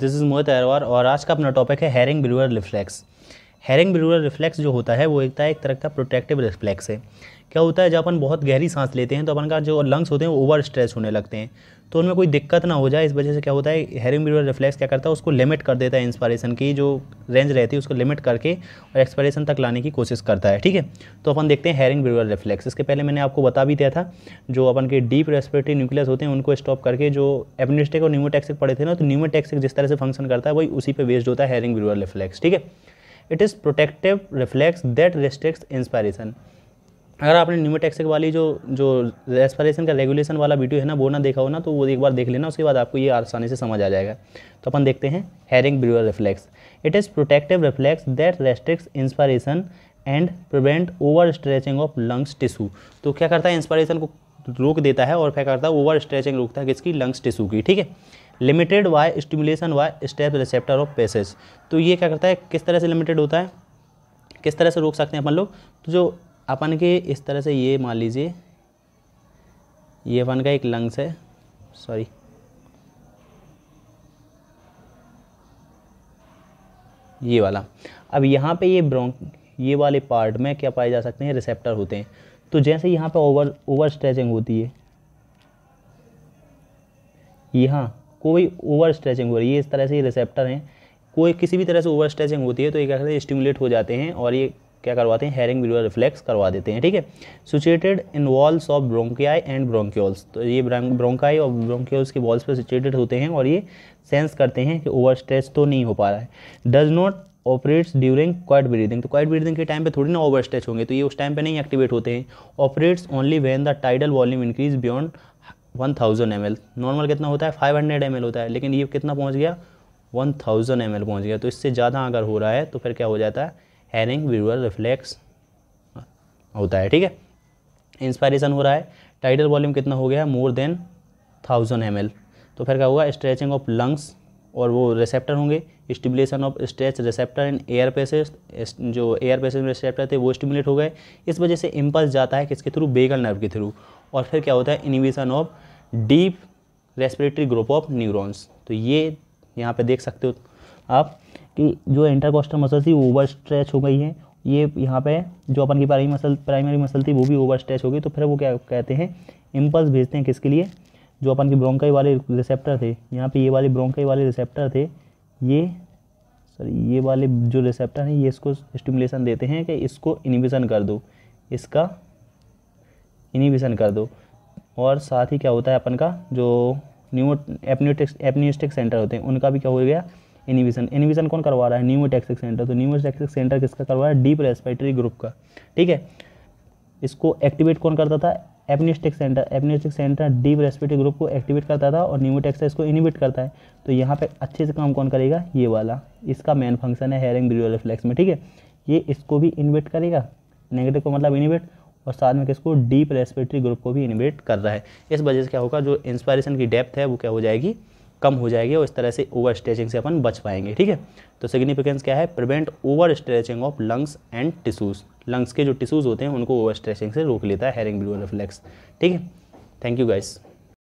this is मोहित अहरवार और आज का अपना टॉपिक है Hering Breuer reflex Hering Breuer reflex जो होता है वो एक एक तरह का प्रोटेक्टिव रिफ्लेक्स है क्या होता है जब अपन बहुत गहरी सांस लेते हैं तो अपन का जो लंग्स होते हैं वो ओवर स्ट्रेस होने लगते हैं तो उनमें कोई दिक्कत ना हो जाए इस वजह से क्या होता है हेरिंग बिलुलर रिफ्लेक्स क्या करता है उसको लिमिट कर देता है इंस्पायरेशन की जो रेंज रहती है उसको लिमिट करके और एक्सपायरेशन तक लाने की कोशिश करता है ठीक है तो अपन देखते हैं हेरिंग बिलुलर रिफ्लेक्स इसके पहले मैंने आपको बता भी दिया था जो अपन के डीप रेस्पिरेटरी न्यूक्लियस होते हैं उनको स्टॉप करके जो एपनिस्टिक और न्यूमोटैक्सिक पड़े थे ना तो न्यूमोटैक्सिक जिस तरह से फंक्शन करता है वही उसी पर बेस्ड होता है हेरिंग बिलुलर रिफ्लेक्स ठीक है it is protective reflex that restricts inspiration अगर आपने न्यूमोटेक्सिक वाली जो जो रेस्पायरेशन का रेगुलेशन वाला वीडियो है ना वो ना देखा हो ना तो वो एक बार देख लेना उसके बाद आपको ये आसानी से समझ आ जाएगा तो अपन देखते हैं Hering Breuer reflex it is protective reflex that restricts inspiration and prevent over stretching of lungs tissue तो क्या करता है इंस्पायरेशन को रोक देता है और क्या करता है ओवर स्ट्रेचिंग रोकता है किसकी लंग्स टिशू की ठीक है limited by stimulation by step receptor of passages तो ये क्या करता है किस तरह से लिमिटेड होता है किस तरह से रोक सकते हैं अपन लोग तो जो अपन के इस तरह से ये मान लीजिए ये अपन का एक लंग्स है सॉरी ये वाला अब यहाँ पे ये ब्रोंक ये वाले पार्ट में क्या पाए जा सकते हैं रिसेप्टर होते हैं तो जैसे यहाँ पे ओवर ओवर स्ट्रेचिंग होती है यहाँ कोई ओवर स्ट्रेचिंग हो रही है इस तरह से ये रिसेप्टर हैं कोई किसी भी तरह से ओवर स्ट्रेचिंग होती है तो ये क्या करते हैं स्टिमुलेट हो जाते हैं और ये क्या करवाते हैं हेरिंग बिलुअर रिफ्लेक्स करवा देते हैं ठीक है situated in walls of bronchi and bronchioles तो ये ब्रोंकाई और ब्रोंक्योल्स के वॉल्स पर सिचुएटेड होते हैं और ये सेंस करते हैं कि ओवर स्ट्रेच तो नहीं हो पा रहा है does not operates during quiet breathing तो क्वाइट ब्रीदिंग के टाइम पे थोड़ी ना ओवर स्ट्रेच होंगे तो ये उस टाइम पे नहीं एक्टिवेट होते हैं operates only when the tidal volume increase beyond one thousand M normal कितना होता है फाइव हंड्रेड एम होता है लेकिन ये कितना पहुँच गया वन थाउजेंड एम पहुँच गया तो इससे ज़्यादा अगर हो रहा है तो फिर क्या हो जाता है हैरिंग विजुअल रिफ्लेक्स होता है ठीक है इंस्पायरेशन हो रहा है टाइटल वॉल्यूम कितना हो गया मोर देन थाउजेंड एम तो फिर क्या हुआ स्ट्रेचिंग ऑफ लंग्स और वो रिसेप्टर होंगे stimulation of stretch receptor and air passages जो एयर में रिसेप्टर थे वो स्टिमुलेट हो गए इस वजह से इम्पल्स जाता है किसके थ्रू बेगल नर्व के थ्रू और फिर क्या होता है inhibition of deep respiratory group of neurons तो ये यहाँ पे देख सकते हो आप कि जो इंटरकोस्टल मसल थी ओवर स्ट्रेच हो गई है ये यहाँ पे जो अपन की प्राइमरी मसल प्राइमरी मसल थी वो भी ओवर स्ट्रेच हो गई तो फिर वो क्या कहते हैं इम्पल्स भेजते हैं किसके लिए जो अपन के ब्रोंकाई वाले रिसेप्टर थे यहाँ पे ये वाले ब्रोंकाई वाले रिसेप्टर थे ये सॉरी ये वाले जो रिसेप्टर हैं ये इसको स्टिमुलेशन देते हैं कि इसको इनिबिशन कर दो इसका इनिबिशन कर दो और साथ ही क्या होता है अपन का जो न्यू एपनियोटिक्स एपनियोस्टिक सेंटर होते हैं उनका भी क्या हो गया इनिविशन इनिविशन कौन करवा रहा है न्यूमोटेक्सिक सेंटर तो न्यूमोटैक्सिक सेंटर किसका करवा रहा है डीप रेस्पिरेटरी ग्रुप का ठीक है इसको एक्टिवेट कौन करता था apneustic centre apneustic centre deep respiratory group को एक्टिवेट करता था और न्यूमोटेक्सा इसको इनिबिट करता है तो यहाँ पे अच्छे से काम कौन करेगा ये वाला इसका मेन फंक्शन है हेयरिंग ब्रियो रिफ्लेक्स में ठीक है ये इसको भी इनिबिट करेगा नेगेटिव को मतलब इनिबिट और साथ में किसको डीप रेस्पिटरी ग्रुप को भी इनिबिट कर रहा है इस वजह से क्या होगा जो इंस्पायरेशन की डेप्थ है वो क्या हो जाएगी कम हो जाएगी और इस तरह से ओवर स्ट्रेचिंग से अपन बच पाएंगे ठीक है तो सिग्निफिकेंस क्या है prevent over stretching of lungs and tissues lungs के जो टिश्यूज़ होते हैं उनको ओवर स्ट्रेचिंग से रोक लेता है हेरिंग ब्लू रिफ्लेक्स ठीक है थैंक यू गाइस